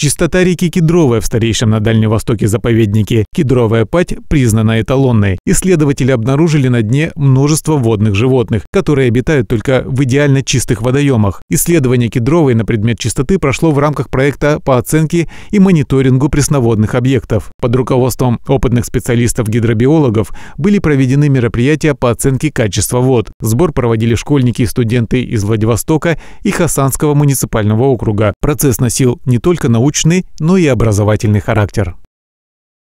Чистота реки Кедровая в старейшем на Дальнем Востоке заповеднике Кедровая пать признана эталонной. Исследователи обнаружили на дне множество водных животных, которые обитают только в идеально чистых водоемах. Исследование Кедровой на предмет чистоты прошло в рамках проекта по оценке и мониторингу пресноводных объектов. Под руководством опытных специалистов-гидробиологов были проведены мероприятия по оценке качества вод. Сбор проводили школьники и студенты из Владивостока и Хасанского муниципального округа. Процесс носил не только научный, научный, но и образовательный характер.